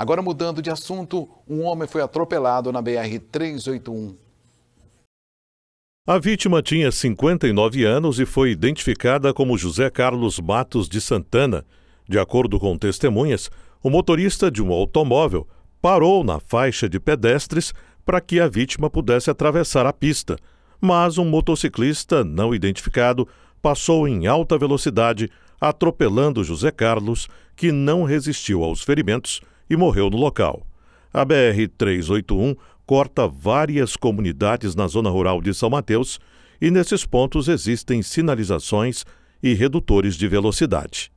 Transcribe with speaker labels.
Speaker 1: Agora, mudando de assunto, um homem foi atropelado na BR-381.
Speaker 2: A vítima tinha 59 anos e foi identificada como José Carlos Matos de Santana. De acordo com testemunhas, o motorista de um automóvel parou na faixa de pedestres para que a vítima pudesse atravessar a pista, mas um motociclista não identificado passou em alta velocidade, atropelando José Carlos, que não resistiu aos ferimentos e morreu no local. A BR-381 corta várias comunidades na zona rural de São Mateus e nesses pontos existem sinalizações e redutores de velocidade.